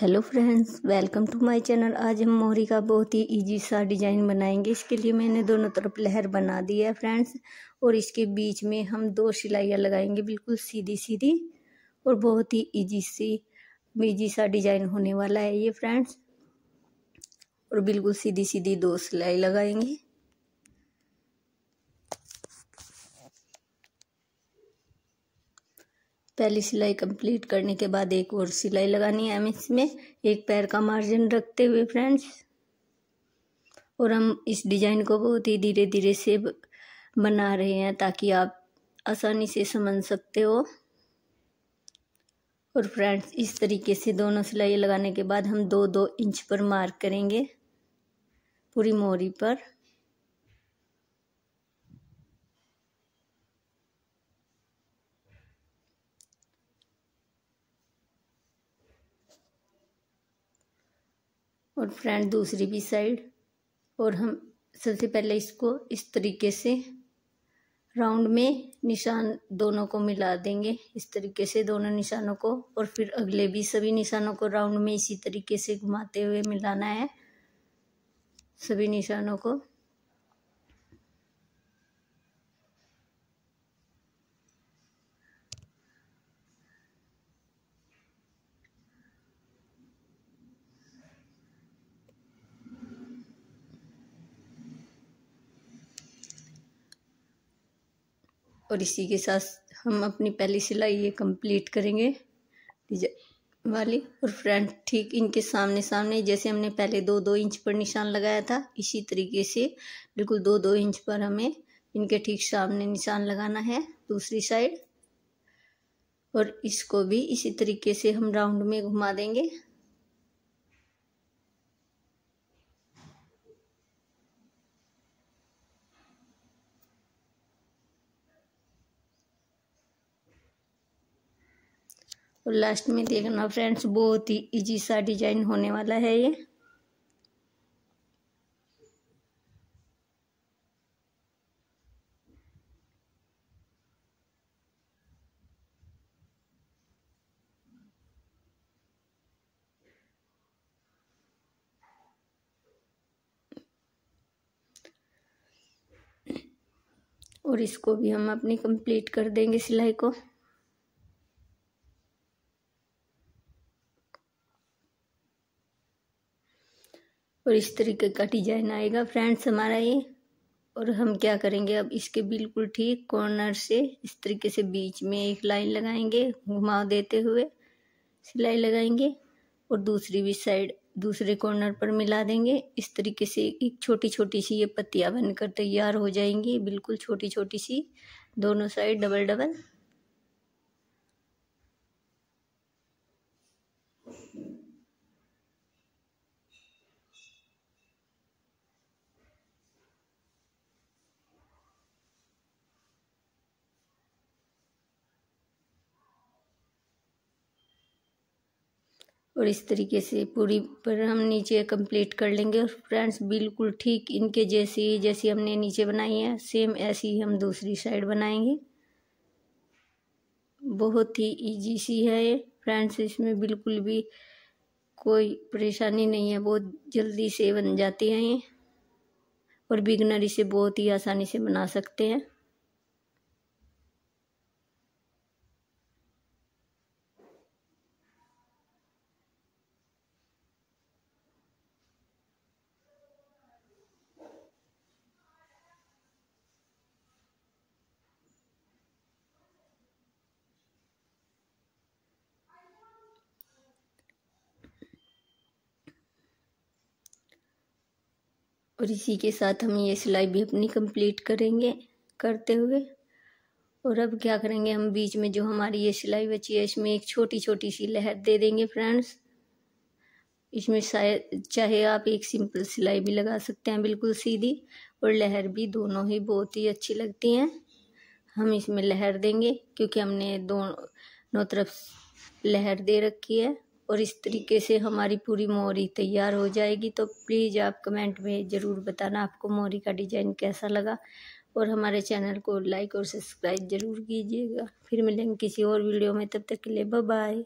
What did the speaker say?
hello friends welcome to my channel आज हम मोहरी का बहुत ही इजी सा डिज़ाइन बनाएंगे इसके लिए मैंने दोनों तरफ लहर बना दी है फ्रेंड्स और इसके बीच में हम दो सिलाइयाँ लगाएंगे बिल्कुल सीधी सीधी और बहुत ही इजी सी इजी सा डिज़ाइन होने वाला है ये फ्रेंड्स और बिल्कुल सीधी सीधी दो सिलाई लगाएंगे पहली सिलाई कंप्लीट करने के बाद एक और सिलाई लगानी है हम इसमें एक पैर का मार्जिन रखते हुए फ्रेंड्स और हम इस डिज़ाइन को बहुत ही धीरे धीरे से बना रहे हैं ताकि आप आसानी से समझ सकते हो और फ्रेंड्स इस तरीके से दोनों सिलाई लगाने के बाद हम दो दो इंच पर मार्क करेंगे पूरी मोरी पर और फ्रंट दूसरी भी साइड और हम सबसे पहले इसको इस तरीके से राउंड में निशान दोनों को मिला देंगे इस तरीके से दोनों निशानों को और फिर अगले भी सभी निशानों को राउंड में इसी तरीके से घुमाते हुए मिलाना है सभी निशानों को और इसी के साथ हम अपनी पहली सिलाई ये कंप्लीट करेंगे वाली और फ्रंट ठीक इनके सामने सामने जैसे हमने पहले दो दो इंच पर निशान लगाया था इसी तरीके से बिल्कुल दो दो इंच पर हमें इनके ठीक सामने निशान लगाना है दूसरी साइड और इसको भी इसी तरीके से हम राउंड में घुमा देंगे और लास्ट में देखना फ्रेंड्स बहुत ही इजी सा डिजाइन होने वाला है ये और इसको भी हम अपनी कंप्लीट कर देंगे सिलाई को और इस तरीके का डिजाइन आएगा फ्रेंड्स हमारा ये और हम क्या करेंगे अब इसके बिल्कुल ठीक कॉर्नर से इस तरीके से बीच में एक लाइन लगाएंगे घुमा देते हुए सिलाई लगाएंगे और दूसरी भी साइड दूसरे कॉर्नर पर मिला देंगे इस तरीके से एक छोटी छोटी सी ये पत्तियाँ बनकर तैयार हो जाएंगी बिल्कुल छोटी छोटी सी दोनों साइड डबल डबल और इस तरीके से पूरी पर हम नीचे कंप्लीट कर लेंगे और फ्रेंड्स बिल्कुल ठीक इनके जैसी जैसी हमने नीचे बनाई है सेम ऐसी ही हम दूसरी साइड बनाएंगे बहुत ही इजी सी है ये फ्रेंड्स इसमें बिल्कुल भी कोई परेशानी नहीं है बहुत जल्दी से बन जाती हैं ये और बिगनर इसे बहुत ही आसानी से बना सकते हैं और इसी के साथ हम ये सिलाई भी अपनी कंप्लीट करेंगे करते हुए और अब क्या करेंगे हम बीच में जो हमारी ये सिलाई बची है इसमें एक छोटी छोटी सी लहर दे देंगे फ्रेंड्स इसमें शायद चाहे आप एक सिंपल सिलाई भी लगा सकते हैं बिल्कुल सीधी और लहर भी दोनों ही बहुत ही अच्छी लगती हैं हम इसमें लहर देंगे क्योंकि हमने दोनों तरफ लहर दे रखी है और इस तरीके से हमारी पूरी मोरी तैयार हो जाएगी तो प्लीज़ आप कमेंट में ज़रूर बताना आपको मोरी का डिज़ाइन कैसा लगा और हमारे चैनल को लाइक और सब्सक्राइब ज़रूर कीजिएगा फिर मिलेंगे किसी और वीडियो में तब तक के लिए बाय